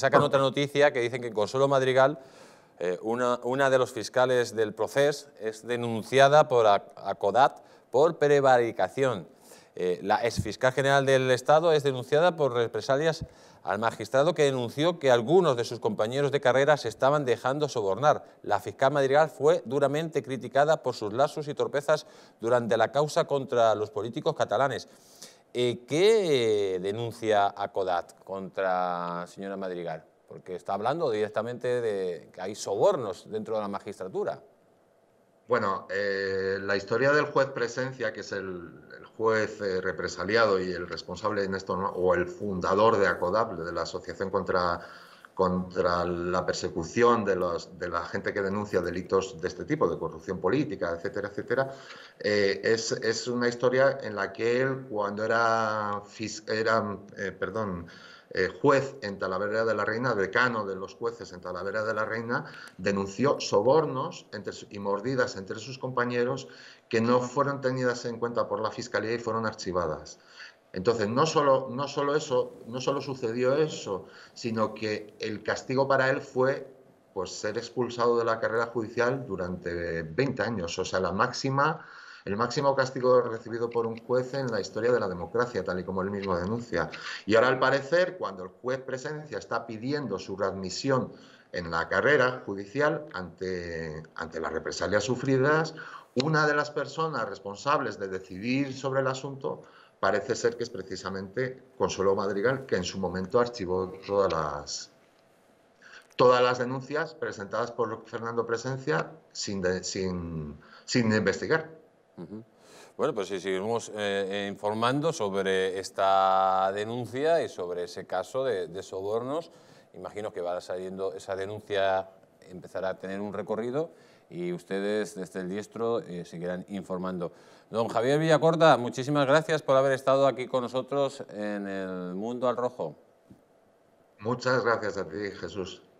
Sacan otra noticia que dicen que Consuelo Madrigal, eh, una, una, de los fiscales del proceso, es denunciada por ACODAT por prevaricación. Eh, la exfiscal general del Estado es denunciada por represalias al magistrado que denunció que algunos de sus compañeros de carrera se estaban dejando sobornar. La fiscal Madrigal fue duramente criticada por sus lazos y torpezas durante la causa contra los políticos catalanes. Eh, ¿Qué denuncia ACODAT contra señora Madrigal? Porque está hablando directamente de que hay sobornos dentro de la magistratura. Bueno, eh, la historia del juez Presencia, que es el, juez eh, represaliado y el responsable en o el fundador de ACODAT, de la Asociación contra contra la persecución de, de, la gente que denuncia delitos de este tipo, de corrupción política, etcétera, etcétera, eh, es, es, una historia en la que él, cuando era, era eh, perdón, eh, juez en Talavera de la Reina, decano de los jueces en Talavera de la Reina, denunció sobornos entre, y mordidas entre sus compañeros que no fueron tenidas en cuenta por la Fiscalía y fueron archivadas. Entonces, no solo, no solo eso, no solo sucedió eso, sino que el castigo para él fue pues ser expulsado de la carrera judicial durante 20 años, o sea, la máxima el máximo castigo recibido por un juez en la historia de la democracia, tal y como él mismo denuncia. Y ahora, al parecer, cuando el juez presencia está pidiendo su readmisión en la carrera judicial ante, ante las represalias sufridas, una de las personas responsables de decidir sobre el asunto parece ser que es precisamente Consuelo Madrigal que en su momento archivó todas las, todas las denuncias presentadas por Fernando Presencia sin, sin, investigar. Bueno, pues si seguimos eh, eh, informando sobre esta denuncia y sobre ese caso de, sobornos. Imagino que va saliendo esa denuncia empezará a tener un recorrido y ustedes desde el diestro eh, seguirán informando. Don Javier Villacorta, muchísimas gracias por haber estado aquí con nosotros en el Mundo al Rojo. Muchas gracias a ti, Jesús.